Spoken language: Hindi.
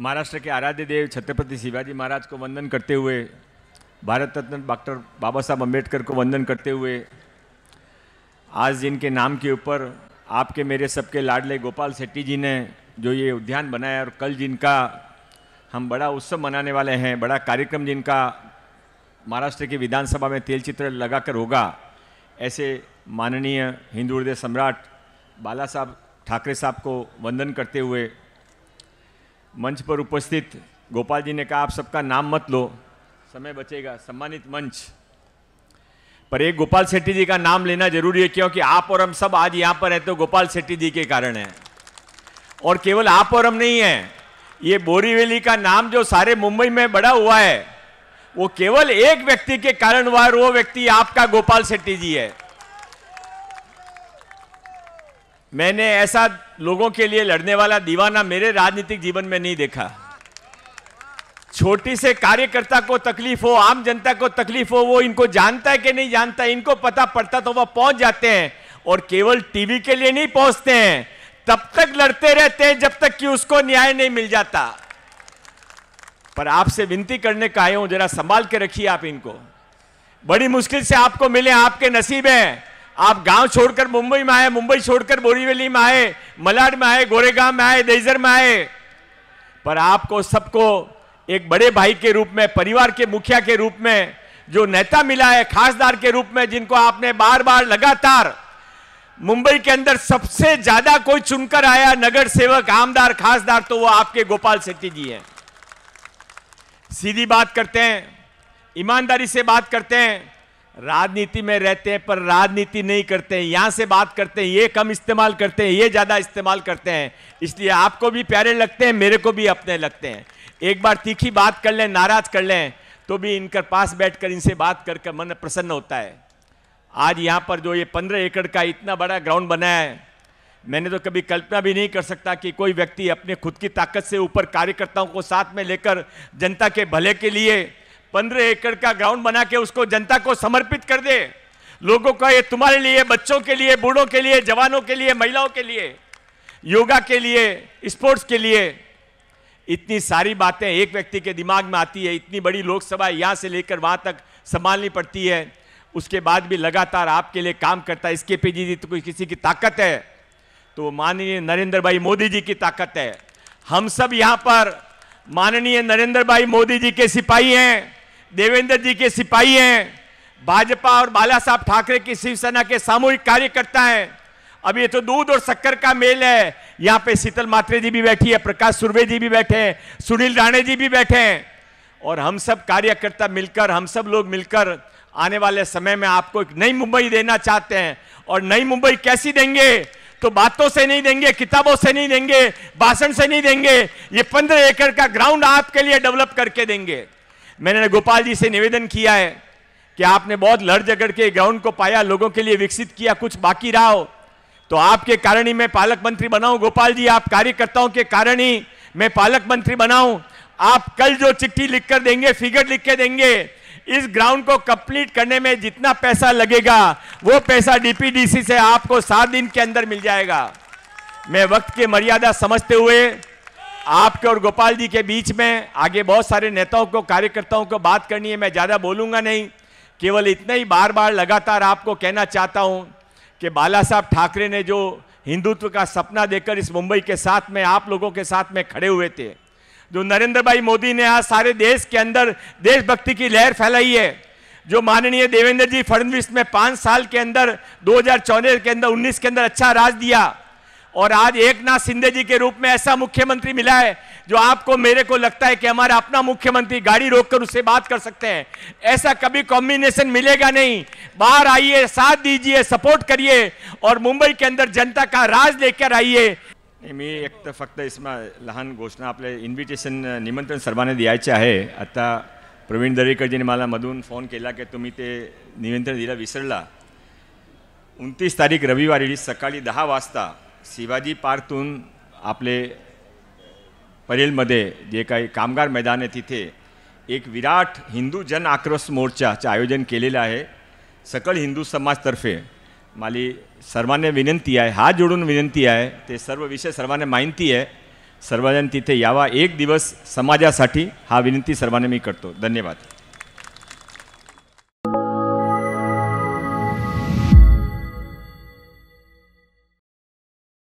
महाराष्ट्र के आराध्य देव छत्रपति शिवाजी महाराज को वंदन करते हुए भारत रत्न डॉक्टर बाबा साहब अम्बेडकर को वंदन करते हुए आज जिनके नाम के ऊपर आपके मेरे सबके लाडले गोपाल शेट्टी जी ने जो ये उद्यान बनाया और कल जिनका हम बड़ा उत्सव मनाने वाले हैं बड़ा कार्यक्रम जिनका महाराष्ट्र की विधानसभा में तेल चित्र लगाकर होगा ऐसे माननीय हिंदू हृदय सम्राट बाला साहब ठाकरे साहब को वंदन करते हुए मंच पर उपस्थित गोपाल जी ने कहा आप सबका नाम मत लो समय बचेगा सम्मानित मंच पर एक गोपाल सेट्टी जी का नाम लेना जरूरी है क्योंकि आप और हम सब आज यहां पर हैं तो गोपाल सेट्टी जी के कारण है और केवल आप और हम नहीं है ये बोरीवेली का नाम जो सारे मुंबई में बड़ा हुआ है वो केवल एक व्यक्ति के कारण हुआ है वो व्यक्ति आपका गोपाल सेट्टी जी है मैंने ऐसा लोगों के लिए लड़ने वाला दीवाना मेरे राजनीतिक जीवन में नहीं देखा छोटी से कार्यकर्ता को तकलीफ हो आम जनता को तकलीफ हो वो इनको जानता है कि नहीं जानता है इनको पता पड़ता तो वह पहुंच जाते हैं और केवल टीवी के लिए नहीं पहुंचते हैं तब तक लड़ते रहते हैं जब तक कि उसको न्याय नहीं मिल जाता पर आपसे विनती करने का आए हूं जरा संभाल के रखिए आप इनको बड़ी मुश्किल से आपको मिले आपके नसीब हैं आप गांव छोड़कर मुंबई में आए मुंबई छोड़कर बोरीवली में आए मलाड में आए गोरेगांव में आए देजर में आए पर आपको सबको एक बड़े भाई के रूप में परिवार के मुखिया के रूप में जो नेता मिला है खासदार के रूप में जिनको आपने बार बार लगातार मुंबई के अंदर सबसे ज्यादा कोई चुनकर आया नगर सेवक आमदार खासदार तो वो आपके गोपाल सेट्टी जी हैं सीधी बात करते हैं ईमानदारी से बात करते हैं राजनीति में रहते हैं पर राजनीति नहीं करते हैं यहां से बात करते हैं ये कम इस्तेमाल करते हैं ये ज्यादा इस्तेमाल करते हैं इसलिए आपको भी प्यारे लगते हैं मेरे को भी अपने लगते हैं एक बार तीखी बात कर लें नाराज कर लें तो भी इनके पास बैठकर इनसे बात कर कर मन प्रसन्न होता है आज यहाँ पर जो ये पंद्रह एकड़ का इतना बड़ा ग्राउंड बना है मैंने तो कभी कल्पना भी नहीं कर सकता कि कोई व्यक्ति अपने खुद की ताकत से ऊपर कार्यकर्ताओं को साथ में लेकर जनता के भले के लिए पंद्रह एकड़ का ग्राउंड बना के उसको जनता को समर्पित कर दे लोगों का ये तुम्हारे लिए बच्चों के लिए बूढ़ों के लिए जवानों के लिए महिलाओं के लिए योगा के लिए स्पोर्ट्स के लिए इतनी सारी बातें एक व्यक्ति के दिमाग में आती है इतनी बड़ी लोकसभा यहाँ से लेकर वहाँ तक संभालनी पड़ती है उसके बाद भी लगातार आपके लिए काम करता है इसके जी तो किसी की ताकत है तो माननीय नरेंद्र भाई मोदी जी की ताकत है हम सब यहाँ पर माननीय नरेंद्र भाई मोदी जी के सिपाही हैं देवेंद्र जी के सिपाही हैं भाजपा और बाला साहब ठाकरे की शिवसेना के सामूहिक कार्यकर्ता हैं अब ये तो दूध और शक्कर का मेल है यहाँ पे शीतल मात्रे जी भी बैठी है प्रकाश सुरवे जी भी बैठे हैं सुनील राणे जी भी बैठे हैं और हम सब कार्यकर्ता मिलकर हम सब लोग मिलकर आने वाले समय में आपको एक नई मुंबई देना चाहते हैं और नई मुंबई कैसी देंगे तो बातों से नहीं देंगे किताबों से नहीं देंगे भाषण से नहीं देंगे ये पंद्रह एकड़ का ग्राउंड आपके लिए डेवलप करके देंगे मैंने गोपाल जी से निवेदन किया है कि आपने बहुत लड़ झगड़ के ग्राउंड को पाया लोगों के लिए विकसित किया कुछ बाकी रहा हो तो आपके कारण ही मैं पालक मंत्री बनाऊं गोपाल जी आप कार्यकर्ताओं के कारण ही मैं पालक मंत्री बनाऊं आप कल जो चिट्ठी लिख कर देंगे फिगर लिख के देंगे इस ग्राउंड को कंप्लीट करने में जितना पैसा लगेगा वो पैसा डीपीडीसी से आपको सात दिन के अंदर मिल जाएगा मैं वक्त की मर्यादा समझते हुए आपके और गोपाल जी के बीच में आगे बहुत सारे नेताओं को कार्यकर्ताओं को बात करनी है मैं ज़्यादा बोलूँगा नहीं केवल इतना ही बार बार लगातार आपको कहना चाहता हूँ कि बाला साहब ठाकरे ने जो हिंदुत्व का सपना देकर इस मुंबई के साथ में आप लोगों के साथ में खड़े हुए थे जो नरेंद्र भाई मोदी ने आज सारे देश के अंदर देशभक्ति की लहर फैलाई है जो माननीय देवेंद्र जी फडणवीस में पाँच साल के अंदर दो के अंदर उन्नीस के अंदर अच्छा राज दिया और आज एक नाथ सिंधे जी के रूप में ऐसा मुख्यमंत्री मिला है जो आपको मेरे को लगता है कि हमारा अपना मुख्यमंत्री गाड़ी रोककर उससे बात कर सकते हैं ऐसा कभी कॉम्बिनेशन मिलेगा नहीं बाहर आइए साथ दीजिए सपोर्ट करिए और मुंबई के अंदर जनता का राज लेकर आइए मी एक तो फक्त इसमें लहान घोषणा अपने इन्विटेशन निमंत्रण सर्वांना द्यायचे आहे आता प्रवीण दरेकरजीने जी ने फोन केला फोन के तुम्हें निमंत्रण दिला विसरला उनतीस तारीख रविवार सका दहा वाजता शिवाजी पार्कतून आपले परेलमध्ये जे काही कामगार मैदान आहे तिथे एक विराट हिंदू जन आक्रोश मोर्चाचं आयोजन केलेलं आहे सकल हिंदू समाजतर्फे माली सर्वांना विनंती आहे हात जोडून विनंती आहे ते सर्व विषय सर्वांना माहिती आहे सर्वजण तिथे यावा एक दिवस समाजासाठी हा विनंती सर्वांना मी करतो धन्यवाद